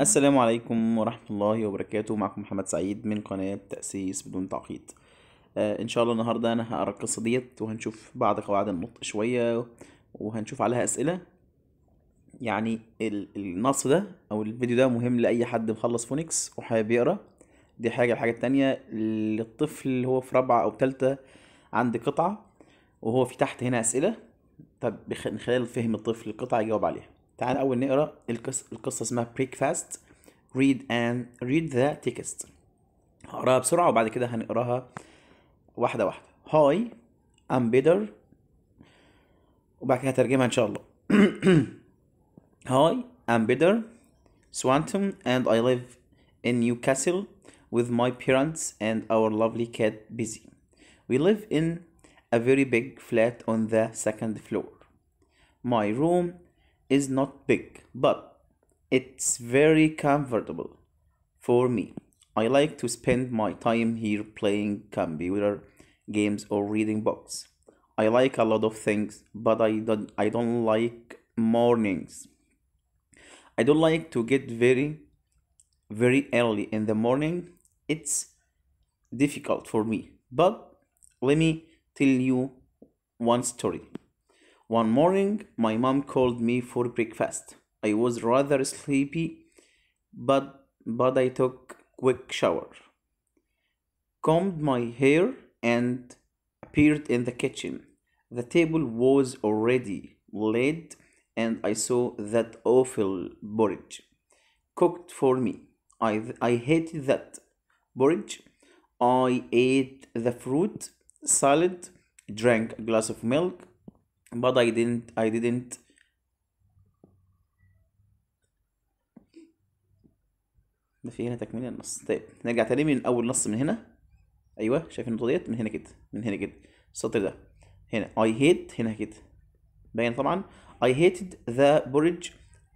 السلام عليكم ورحمة الله وبركاته معكم محمد سعيد من قناة تأسيس بدون تعقيد آه إن شاء الله النهاردة أنا هقرا القصة ديت وهنشوف بعض قواعد النطق شوية وهنشوف عليها أسئلة يعني النص ده أو الفيديو ده مهم لأي حد مخلص فونكس وحابب يقرا دي حاجة الحاجة التانية للطفل اللي هو في رابعة أو تالتة عند قطعة وهو في تحت هنا أسئلة طب من خلال فهم الطفل القطعة يجاوب عليها تعال أول نقرأ القصة القصة اسمها breakfast read and read the text هقراها بسرعة وبعد كده هنقراها واحدة واحدة hi I'm better وبعد كده هترجمها إن شاء الله hi I'm better Swanton and I live in Newcastle with my parents and our lovely cat Busy. We live in a very big flat on the second floor. My room is not big, but it's very comfortable for me. I like to spend my time here playing computer games or reading books. I like a lot of things, but I don't I don't like mornings. I don't like to get very very early in the morning. It's difficult for me. But let me tell you one story. One morning, my mom called me for breakfast. I was rather sleepy, but, but I took quick shower, combed my hair, and appeared in the kitchen. The table was already laid, and I saw that awful porridge cooked for me. I, I hated that porridge. I ate the fruit salad, drank a glass of milk, but I didn't I didn't ده في هنا تكملة النص طيب نرجع تاني من أول نص من هنا أيوه شايف النقطة ديت من هنا كده من هنا كده السطر ده هنا I hate هنا كده باين طبعا I hated the porridge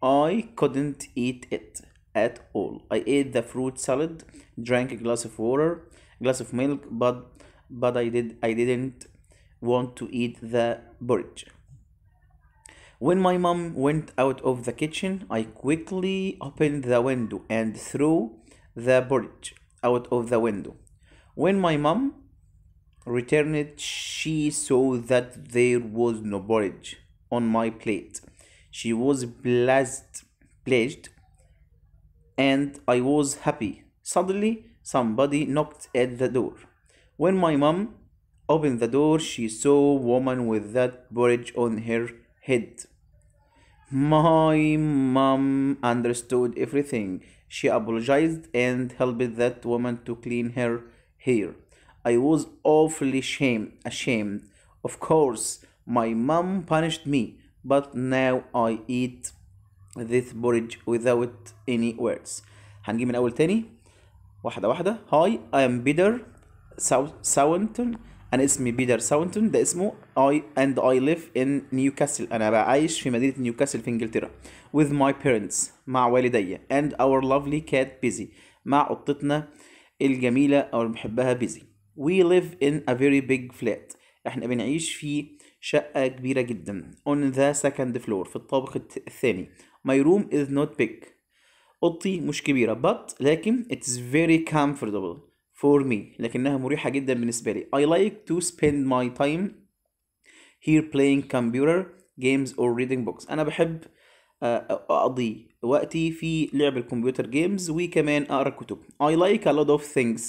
I couldn't eat it at all I ate the fruit salad drank a glass of water glass of milk but but I did I didn't want to eat the porridge. When my mom went out of the kitchen, I quickly opened the window and threw the porridge out of the window. When my mom returned, she saw that there was no porridge on my plate. She was blessed, pleased, and I was happy. Suddenly, somebody knocked at the door. When my mom Opening the door, she saw woman with that bridge on her head. My mom understood everything. She apologized and helped that woman to clean her hair. I was awfully shame, ashamed. Of course, my mom punished me, but now I eat this porridge without any words. هنجي من أول تاني واحدة واحدة. Hi, I am bitter. Southampton. انا اسمي بيتر ساونتون ده اسمه اي اند اي ليف ان نيوكاسل انا بقى عايش في مدينه نيوكاسل في انجلترا with my parents مع والدي and our lovely cat busy مع قطتنا الجميله او اللي بحبها busy we live in a very big flat احنا بنعيش في شقه كبيره جدا on the second floor في الطابق الثاني my room is not big اوضتي مش كبيره but لكن it's very comfortable for me لكنها مريحة جدا بالنسبة لي I like to spend my time here playing computer games or reading books أنا بحب آه، أقضي وقتي في لعب الكمبيوتر جيمز وكمان أقرأ كتب I like a lot of things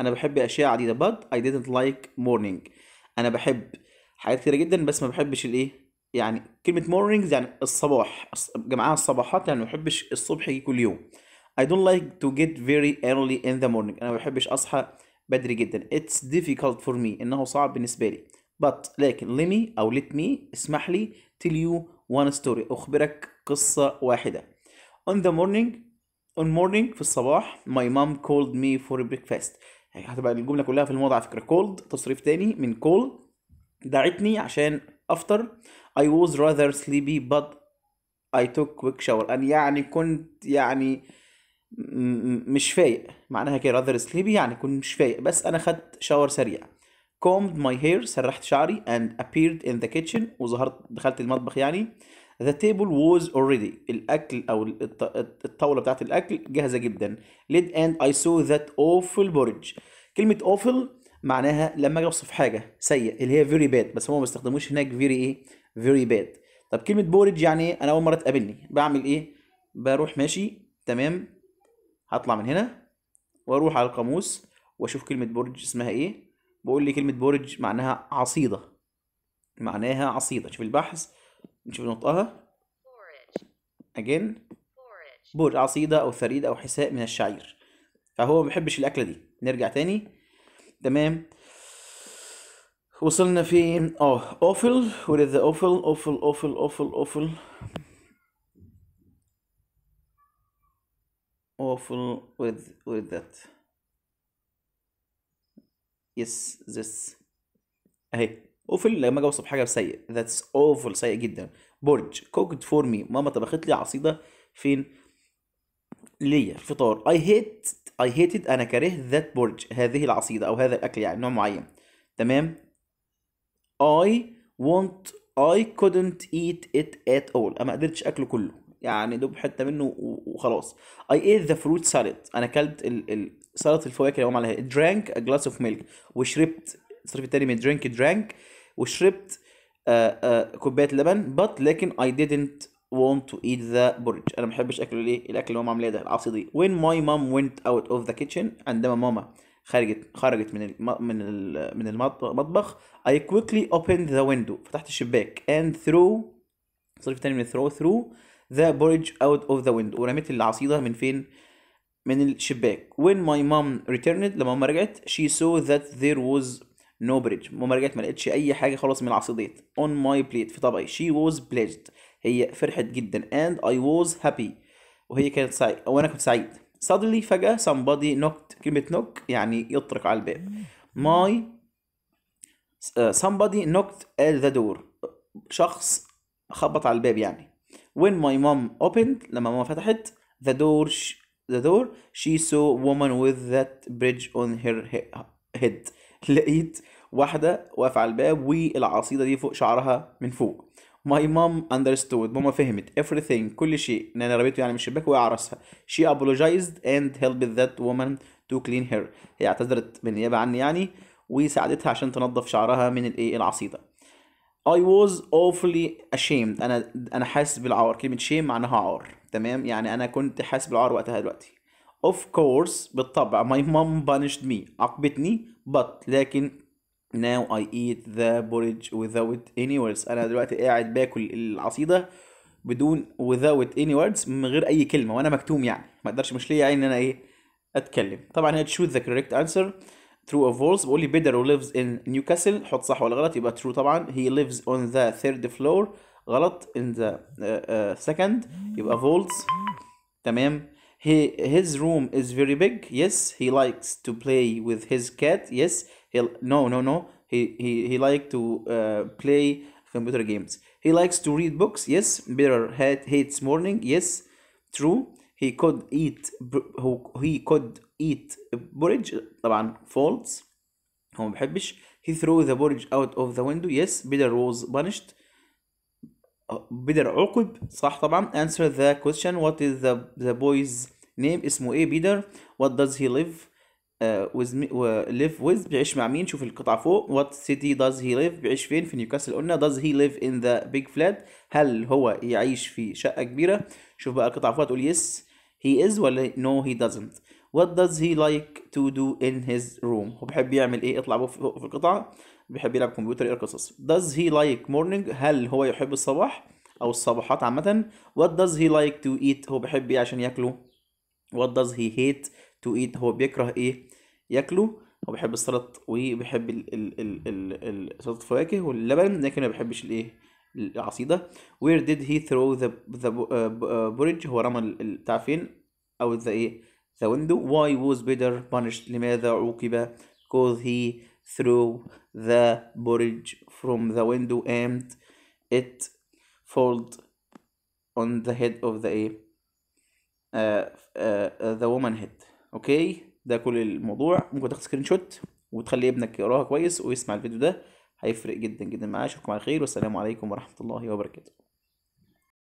أنا بحب أشياء عديدة but I didn't like morning أنا بحب حاجات كتيرة جدا بس ما بحبش الإيه يعني كلمة mornings يعني الصباح جمعها الصباحات يعني ما بحبش الصبح يجي كل يوم I don't like to get very early in the morning انا ما بحبش اصحى بدري جدا it's difficult for me انه صعب بالنسبه لي but لكن let me او let me اسمح لي tell you one story اخبرك قصه واحده on the morning on morning في الصباح my mom called me for breakfast يعني هتبقى الجمله كلها في الماضي على فكره called تصريف تاني من call دعتني عشان افطر I was rather sleepy but I took quick shower أنا يعني كنت يعني مش فايق معناها كده راذر سليبي يعني كنت مش فايق بس انا خدت شاور سريع كومد my hair سرحت شعري and appeared in the kitchen وظهرت دخلت المطبخ يعني the table was already الأكل أو الطاولة بتاعت الأكل جاهزة جدا ليد and I saw that awful porridge كلمة اوفل معناها لما أجي أوصف حاجة سيء اللي هي فيري باد بس هم ما بيستخدموش هناك فيري إيه فيري باد طب كلمة بورج يعني إيه أنا أول مرة تقابلني بعمل إيه بروح ماشي تمام هطلع من هنا واروح على القاموس واشوف كلمه برج اسمها ايه بقول لي كلمه برج معناها عصيده معناها عصيده شوف البحث نشوف نطقها اجين برج عصيده او ثريد او حساء من الشعير فهو ما بيحبش الاكله دي نرجع تاني تمام وصلنا فين اه اوفل وير ذا اوفل اوفل اوفل اوفل اوفل awful with with that yes this اهي اوفل لما اجي اوصف حاجه سيء that's awful سيء جدا برج cooked for me ماما طبخت لي عصيده فين ليا فطار اي هيت اي هيتد انا كرهت that برج هذه العصيده او هذا الاكل يعني نوع معين تمام I want I couldn't eat it at all أنا ما قدرتش أكله كله يعني دوب حته منه وخلاص I ate the fruit salad انا اكلت سلطه الفواكه اللي هم عليها drank a glass of milk وشربت الصرف التاني من drink درانك وشربت آه، آه، كوبايه لبن but لكن اي ديدنت want to eat the porridge انا ما بحبش اكل الايه الاكل اللي ماما عاملاه ده العصي دي when my mom went out of the kitchen عندما ماما خرجت خرجت من من ال من المطبخ I quickly opened the window فتحت الشباك and threw صرف التاني من throw through ذا بورج اوت اوف ذا ويند ورميت العصيده من فين من الشباك when my mom returned لما ماما رجعت she saw that there was no bridge ماما رجعت ما لقتش اي حاجه خالص من العصيدات on my plate في طبقي she was pleased هي فرحت جدا and I was happy وهي كانت سعيد وانا كنت سعيد suddenly فجاه somebody knocked كلمه knock يعني يطرق على الباب my uh, somebody knocked at the door شخص خبط على الباب يعني when my mom opened لما ماما فتحت the door the door she saw woman with that bridge on her head لقيت واحدة واقفة على الباب والعصيدة دي فوق شعرها من فوق my mom understood ماما فهمت everything كل شيء ان انا رميته يعني من الشباك وقع راسها she apologized and helped that woman to clean her هي اعتذرت بالنيابة عني يعني وساعدتها عشان تنظف شعرها من الايه العصيدة I was awfully ashamed انا انا حاسس بالعار كلمه shame معناها عار تمام يعني انا كنت حاسس بالعار وقتها دلوقتي of course بالطبع my mom punished me عاقبتني but لكن now I eat the porridge without any words انا دلوقتي قاعد باكل العصيده بدون without any words من غير اي كلمه وانا مكتوم يعني ما اقدرش مش ليا يعني ان انا ايه اتكلم طبعا هي تشوز ذا كوريكت انسر through a vaults Only لي who lives in Newcastle. حط صح ولا غلط يبقى true طبعا he lives on the third floor غلط in the uh, uh, second يبقى vaults تمام he his room is very big yes he likes to play with his cat yes he no no no he he he like to uh, play computer games he likes to read books yes better hate, hates morning yes true he could eat he could eat porridge طبعا false هو ما بيحبش he threw the porridge out of the window yes بدر was punished بيدر عقب صح طبعا answer the question what is the the boy's name اسمه ايه بيدر what does he live uh, with me, uh, live with بيعيش مع مين شوف القطعة فوق what city does he live بيعيش فين في نيوكاسل قلنا does he live in the big flat هل هو يعيش في شقة كبيرة شوف بقى القطعة فوق تقول yes he is ولا no he doesn't What does he like to do in his room هو بيحب يعمل ايه اطلع فوق في القطعة بيحب يلعب كمبيوتر يقرا قصص does he like morning هل هو يحب الصباح او الصباحات عامة what does he like to eat هو بيحب ايه عشان ياكله what does he hate to eat هو بيكره ايه ياكله هو بيحب السلط وبيحب ال ال ال ال ال سلطة الفواكه واللبن لكن ما بيحبش الايه العصيدة where did he throw the the porridge آه، آه، هو رمى بتاع فين او ذا ايه the window why was Peter punished لماذا عوقب because he threw the porridge from the window and it fell on the head of the uh, uh, the woman head okay. ده كل الموضوع ممكن تاخد سكرين شوت وتخلي ابنك يقراها كويس ويسمع الفيديو ده هيفرق جدا جدا معاه اشوفكم على خير والسلام عليكم ورحمه الله وبركاته